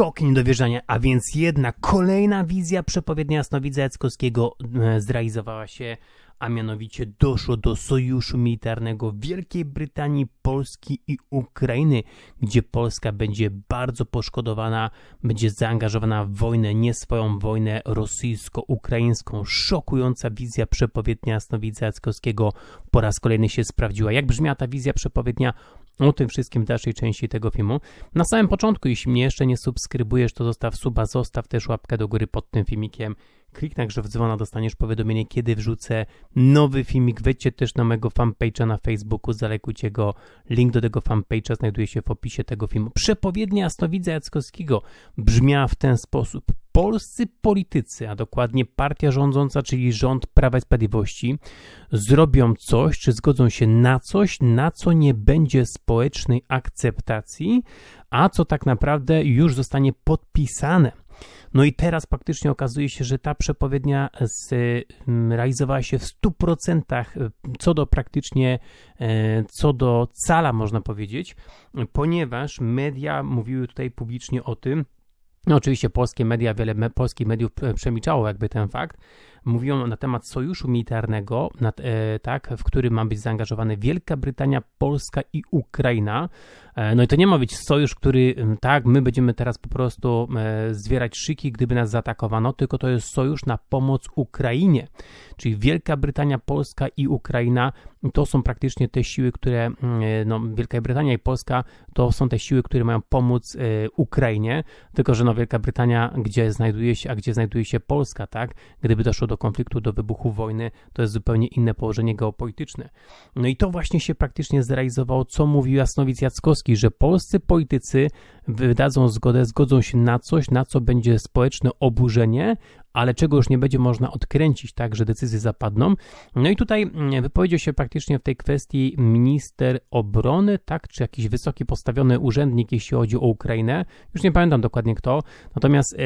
szok i niedowierzanie, a więc jedna kolejna wizja przepowiednia Jasnowidza Jackowskiego e, zrealizowała się, a mianowicie doszło do sojuszu militarnego Wielkiej Brytanii, Polski i Ukrainy, gdzie Polska będzie bardzo poszkodowana, będzie zaangażowana w wojnę, nie swoją wojnę rosyjsko-ukraińską. Szokująca wizja przepowiednia Jasnowidza Jackowskiego po raz kolejny się sprawdziła. Jak brzmiała ta wizja przepowiednia? o tym wszystkim w dalszej części tego filmu. Na samym początku, jeśli mnie jeszcze nie subskrybujesz, to zostaw suba, zostaw też łapkę do góry pod tym filmikiem. Kliknij także w dzwona, dostaniesz powiadomienie, kiedy wrzucę nowy filmik. Wejdźcie też na mojego fanpage'a na Facebooku, zalekujcie go. Link do tego fanpage'a znajduje się w opisie tego filmu. Przepowiednia Stowidza Jackowskiego brzmiała w ten sposób polscy politycy, a dokładnie partia rządząca, czyli rząd Prawa i Sprawiedliwości, zrobią coś, czy zgodzą się na coś, na co nie będzie społecznej akceptacji, a co tak naprawdę już zostanie podpisane. No i teraz praktycznie okazuje się, że ta przepowiednia mm, realizowała się w 100% e, co do praktycznie, e, co do cala można powiedzieć, ponieważ media mówiły tutaj publicznie o tym, no, oczywiście polskie media, wiele me, polskich mediów e, przemilczało jakby ten fakt, mówią na temat sojuszu militarnego, nad, e, tak, w który ma być zaangażowane Wielka Brytania, Polska i Ukraina. E, no i to nie ma być sojusz, który tak, my będziemy teraz po prostu e, zwierać szyki, gdyby nas zaatakowano, tylko to jest sojusz na pomoc Ukrainie. Czyli Wielka Brytania, Polska i Ukraina to są praktycznie te siły, które e, no, Wielka Brytania i Polska to są te siły, które mają pomóc e, Ukrainie, tylko że no, Wielka Brytania, gdzie znajduje się, a gdzie znajduje się Polska, tak? Gdyby doszło do do konfliktu, do wybuchu wojny, to jest zupełnie inne położenie geopolityczne. No i to właśnie się praktycznie zrealizowało, co mówił Jasnowic Jackowski, że polscy politycy wydadzą zgodę, zgodzą się na coś, na co będzie społeczne oburzenie, ale czego już nie będzie można odkręcić tak, że decyzje zapadną. No i tutaj mm, wypowiedział się praktycznie w tej kwestii minister obrony, tak, czy jakiś wysoki postawiony urzędnik, jeśli chodzi o Ukrainę. Już nie pamiętam dokładnie kto, natomiast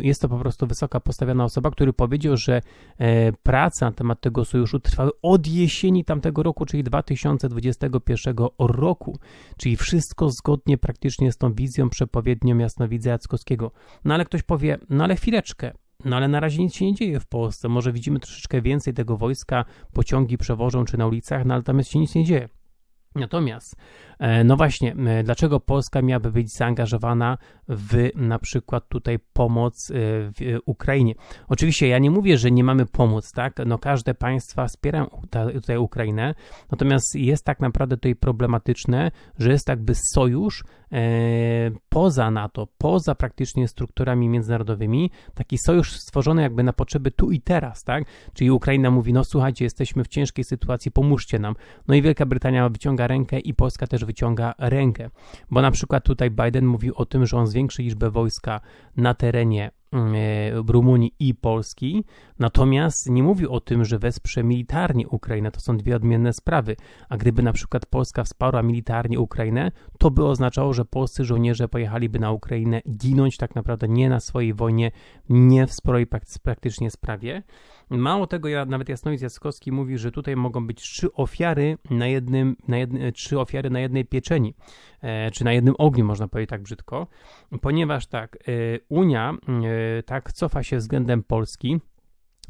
jest to po prostu wysoka postawiona osoba, który powiedział, że e, praca na temat tego sojuszu trwały od jesieni tamtego roku, czyli 2021 roku, czyli wszystko zgodnie praktycznie z tą wizją, przepowiednią Jasnowidza Jackowskiego. No ale ktoś powie, no ale chwileczkę, no ale na razie nic się nie dzieje w Polsce. Może widzimy troszeczkę więcej tego wojska, pociągi przewożą czy na ulicach, no ale tam się nic nie dzieje. Natomiast, e, no właśnie, dlaczego Polska miałaby być zaangażowana w na przykład tutaj pomoc e, w e, Ukrainie? Oczywiście ja nie mówię, że nie mamy pomóc, tak? No każde państwa wspiera tutaj Ukrainę, natomiast jest tak naprawdę tutaj problematyczne, że jest jakby sojusz poza NATO, poza praktycznie strukturami międzynarodowymi, taki sojusz stworzony jakby na potrzeby tu i teraz, tak? Czyli Ukraina mówi, no słuchajcie, jesteśmy w ciężkiej sytuacji, pomóżcie nam. No i Wielka Brytania wyciąga wyciąga rękę i Polska też wyciąga rękę. Bo na przykład tutaj Biden mówił o tym, że on zwiększy liczbę wojska na terenie mm, e, Rumunii i Polski, natomiast nie mówił o tym, że wesprze militarnie Ukrainę. To są dwie odmienne sprawy. A gdyby na przykład Polska wsparła militarnie Ukrainę, to by oznaczało, że polscy żołnierze pojechaliby na Ukrainę ginąć tak naprawdę nie na swojej wojnie, nie w sporej praktycznie sprawie. Mało tego, ja, nawet Jasnowic Jackowski mówi, że tutaj mogą być trzy ofiary na jednym, na jedne, trzy ofiary na jednej pieczeni, e, czy na jednym ogniu, można powiedzieć tak brzydko, ponieważ tak, e, Unia e, tak cofa się względem Polski,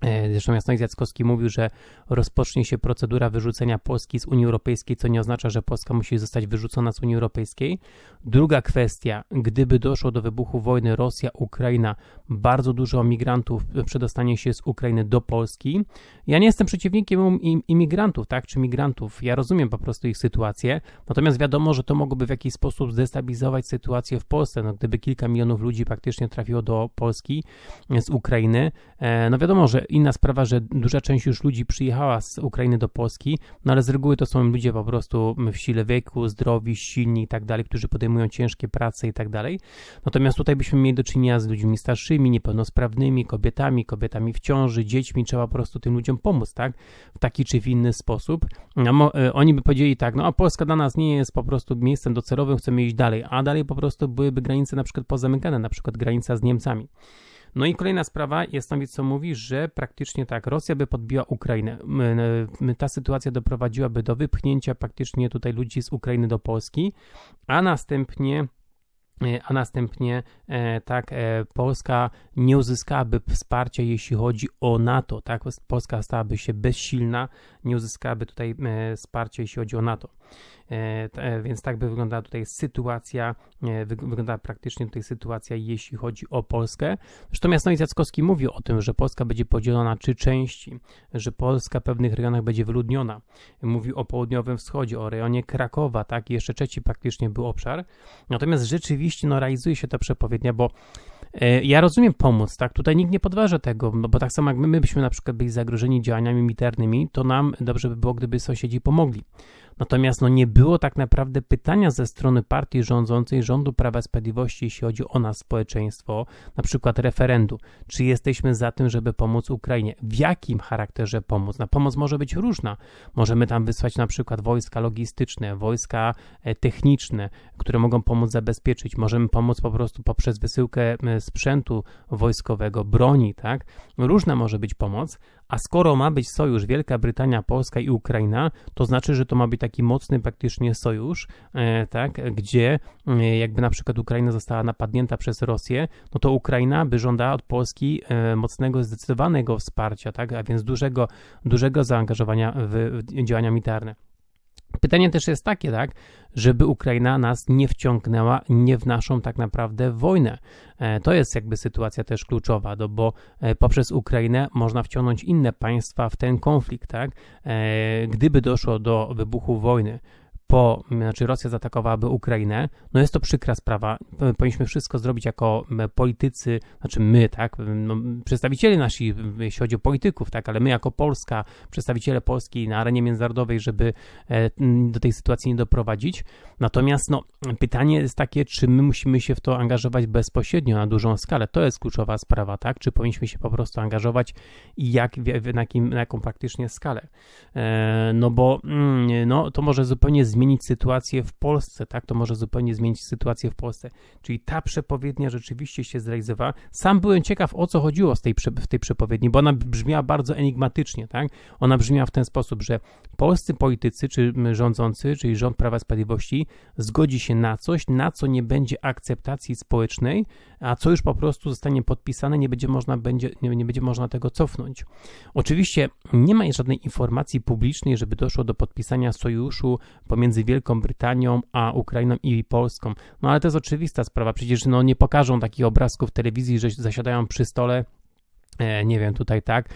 E, zresztą Jasnowiec Zjackowski mówił, że rozpocznie się procedura wyrzucenia Polski z Unii Europejskiej, co nie oznacza, że Polska musi zostać wyrzucona z Unii Europejskiej. Druga kwestia, gdyby doszło do wybuchu wojny Rosja-Ukraina, bardzo dużo migrantów przedostanie się z Ukrainy do Polski. Ja nie jestem przeciwnikiem imigrantów, tak, czy migrantów, ja rozumiem po prostu ich sytuację, natomiast wiadomo, że to mogłoby w jakiś sposób zdestabilizować sytuację w Polsce, no, gdyby kilka milionów ludzi praktycznie trafiło do Polski z Ukrainy, e, no wiadomo, że Inna sprawa, że duża część już ludzi przyjechała z Ukrainy do Polski, no ale z reguły to są ludzie po prostu w sile wieku, zdrowi, silni i tak dalej, którzy podejmują ciężkie prace i tak dalej. Natomiast tutaj byśmy mieli do czynienia z ludźmi starszymi, niepełnosprawnymi, kobietami, kobietami w ciąży, dziećmi, trzeba po prostu tym ludziom pomóc, tak? W taki czy w inny sposób. No, e, oni by powiedzieli tak, no a Polska dla nas nie jest po prostu miejscem docelowym, chcemy iść dalej, a dalej po prostu byłyby granice na przykład pozamykane, na przykład granica z Niemcami. No i kolejna sprawa, jest tam, co mówi, że praktycznie tak, Rosja by podbiła Ukrainę. Ta sytuacja doprowadziłaby do wypchnięcia praktycznie tutaj ludzi z Ukrainy do Polski, a następnie e, a następnie e, tak e, Polska nie uzyskałaby wsparcia, jeśli chodzi o NATO, tak? Polska stałaby się bezsilna, nie uzyskałaby tutaj wsparcia, jeśli chodzi o NATO. E, e, więc tak by wyglądała tutaj sytuacja, e, wygląda praktycznie tutaj sytuacja, jeśli chodzi o Polskę. Zresztą Jasnowic Jackowski mówił o tym, że Polska będzie podzielona na trzy części, że Polska w pewnych rejonach będzie wyludniona. Mówił o południowym wschodzie, o rejonie Krakowa, tak? jeszcze trzeci praktycznie był obszar. Natomiast rzeczywiście no, realizuje się ta przepowiednia, bo ja rozumiem pomoc, tak? Tutaj nikt nie podważa tego, no, bo tak samo jak my, my byśmy na przykład byli zagrożeni działaniami militarnymi, to nam dobrze by było, gdyby sąsiedzi pomogli. Natomiast no, nie było tak naprawdę pytania ze strony partii rządzącej, rządu Prawa i Sprawiedliwości, jeśli chodzi o nas, społeczeństwo, na przykład referendum, Czy jesteśmy za tym, żeby pomóc Ukrainie? W jakim charakterze pomóc? Na pomoc może być różna. Możemy tam wysłać na przykład wojska logistyczne, wojska e, techniczne, które mogą pomóc zabezpieczyć. Możemy pomóc po prostu poprzez wysyłkę e, sprzętu wojskowego, broni, tak? Różna może być pomoc, a skoro ma być sojusz Wielka Brytania, Polska i Ukraina, to znaczy, że to ma być taki mocny praktycznie sojusz, e, tak, gdzie e, jakby na przykład Ukraina została napadnięta przez Rosję, no to Ukraina by żądała od Polski e, mocnego, zdecydowanego wsparcia, tak, a więc dużego, dużego zaangażowania w działania militarne. Pytanie też jest takie, tak, żeby Ukraina nas nie wciągnęła nie w naszą tak naprawdę wojnę. E, to jest jakby sytuacja też kluczowa, do no bo e, poprzez Ukrainę można wciągnąć inne państwa w ten konflikt, tak? E, gdyby doszło do wybuchu wojny, po, znaczy Rosja zaatakowałaby Ukrainę, no jest to przykra sprawa. Powinniśmy wszystko zrobić jako politycy, znaczy my, tak, no, przedstawiciele nasi, jeśli chodzi o polityków, tak, ale my jako Polska, przedstawiciele Polski na arenie międzynarodowej, żeby e, do tej sytuacji nie doprowadzić. Natomiast, no, pytanie jest takie, czy my musimy się w to angażować bezpośrednio, na dużą skalę. To jest kluczowa sprawa, tak, czy powinniśmy się po prostu angażować i jak, na, jakim, na jaką praktycznie skalę. E, no bo, mm, no, to może zupełnie zmienić zmienić sytuację w Polsce, tak? To może zupełnie zmienić sytuację w Polsce. Czyli ta przepowiednia rzeczywiście się zrealizowała. Sam byłem ciekaw, o co chodziło z tej, w tej przepowiedni, bo ona brzmiała bardzo enigmatycznie, tak? Ona brzmiała w ten sposób, że polscy politycy, czy rządzący, czyli rząd Prawa i Sprawiedliwości zgodzi się na coś, na co nie będzie akceptacji społecznej, a co już po prostu zostanie podpisane, nie będzie można, będzie, nie, nie będzie można tego cofnąć. Oczywiście nie ma żadnej informacji publicznej, żeby doszło do podpisania sojuszu pomiędzy między Wielką Brytanią a Ukrainą i Polską. No ale to jest oczywista sprawa, przecież no, nie pokażą takich obrazków w telewizji, że zasiadają przy stole E, nie wiem, tutaj tak,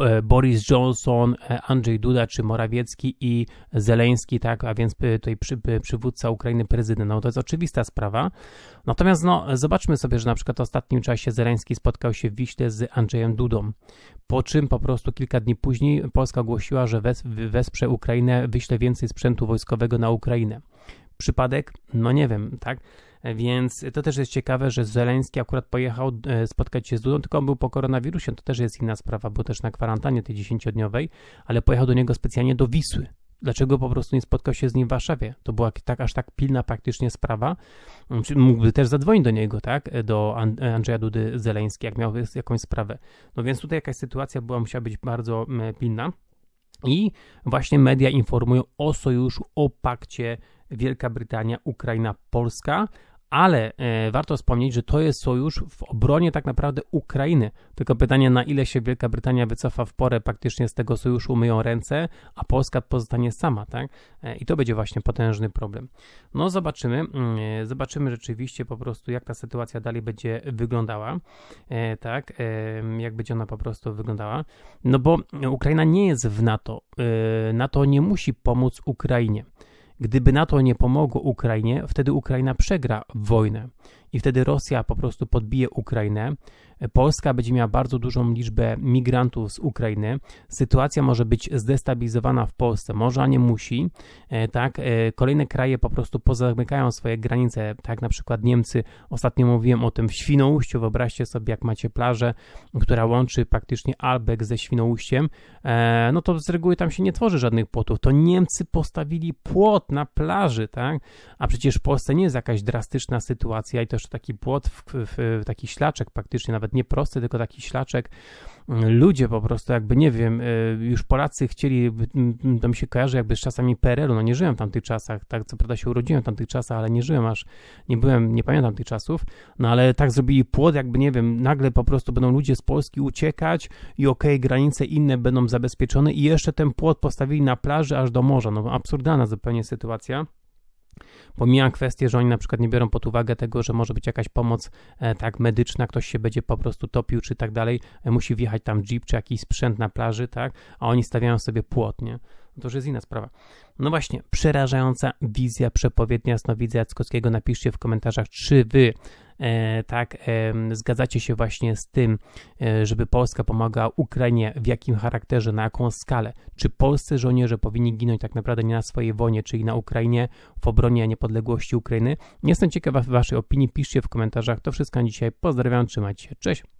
e, Boris Johnson, e, Andrzej Duda czy Morawiecki i Zeleński, tak, a więc tutaj przy, przywódca Ukrainy, prezydent. No to jest oczywista sprawa. Natomiast no, zobaczmy sobie, że na przykład w ostatnim czasie Zeleński spotkał się w Wiśle z Andrzejem Dudą, po czym po prostu kilka dni później Polska ogłosiła, że wes, wesprze Ukrainę, wyśle więcej sprzętu wojskowego na Ukrainę przypadek? No nie wiem, tak? Więc to też jest ciekawe, że Zeleński akurat pojechał e, spotkać się z Dudą, tylko on był po koronawirusie, no to też jest inna sprawa, był też na kwarantannie tej dziesięciodniowej, ale pojechał do niego specjalnie do Wisły. Dlaczego po prostu nie spotkał się z nim w Warszawie? To była tak, aż tak pilna praktycznie sprawa. Mm, mógłby też zadzwonić do niego, tak? E, do e, Andrzeja Dudy Zeleński, jak miał jakąś sprawę. No więc tutaj jakaś sytuacja była, musiała być bardzo pilna. I właśnie media informują o sojuszu, o pakcie Wielka Brytania, Ukraina, Polska. Ale e, warto wspomnieć, że to jest sojusz w obronie tak naprawdę Ukrainy. Tylko pytanie, na ile się Wielka Brytania wycofa w porę praktycznie z tego sojuszu, myją ręce, a Polska pozostanie sama, tak? E, I to będzie właśnie potężny problem. No zobaczymy, mm, e, zobaczymy rzeczywiście po prostu, jak ta sytuacja dalej będzie wyglądała, e, tak? E, jak będzie ona po prostu wyglądała. No bo Ukraina nie jest w NATO. E, NATO nie musi pomóc Ukrainie. Gdyby NATO nie pomogło Ukrainie, wtedy Ukraina przegra wojnę i wtedy Rosja po prostu podbije Ukrainę. Polska będzie miała bardzo dużą liczbę migrantów z Ukrainy. Sytuacja może być zdestabilizowana w Polsce, może, a nie musi. E, tak, e, kolejne kraje po prostu pozamykają swoje granice, tak na przykład Niemcy. Ostatnio mówiłem o tym w Świnoujściu. Wyobraźcie sobie, jak macie plażę, która łączy praktycznie Albek ze Świnoujściem. E, no to z reguły tam się nie tworzy żadnych płotów. To Niemcy postawili płot na plaży, tak? A przecież w Polsce nie jest jakaś drastyczna sytuacja i to też taki płot, w, w, taki ślaczek praktycznie, nawet nie prosty, tylko taki ślaczek. Ludzie po prostu jakby, nie wiem, e, już Polacy chcieli, to mi się kojarzy jakby z czasami PRL-u, no nie żyłem w tamtych czasach, tak co prawda się urodziłem w tamtych czasach, ale nie żyłem aż, nie byłem, nie pamiętam tych czasów, no ale tak zrobili płot, jakby, nie wiem, nagle po prostu będą ludzie z Polski uciekać i okej, okay, granice inne będą zabezpieczone i jeszcze ten płot postawili na plaży aż do morza, no absurdalna zupełnie sytuacja. Pomijam kwestię, że oni na przykład nie biorą pod uwagę tego, że może być jakaś pomoc e, tak medyczna, ktoś się będzie po prostu topił czy tak dalej, e, musi wjechać tam jeep czy jakiś sprzęt na plaży, tak, a oni stawiają sobie płotnie. No to już jest inna sprawa. No właśnie, przerażająca wizja przepowiednia Snowidza Jackowskiego. Napiszcie w komentarzach, czy wy E, tak, e, zgadzacie się właśnie z tym, e, żeby Polska pomagała Ukrainie, w jakim charakterze, na jaką skalę? Czy polscy żołnierze powinni ginąć tak naprawdę nie na swojej wojnie, czyli na Ukrainie, w obronie niepodległości Ukrainy? Jestem ciekawa waszej opinii, piszcie w komentarzach. To wszystko na dzisiaj. Pozdrawiam, trzymajcie się, cześć!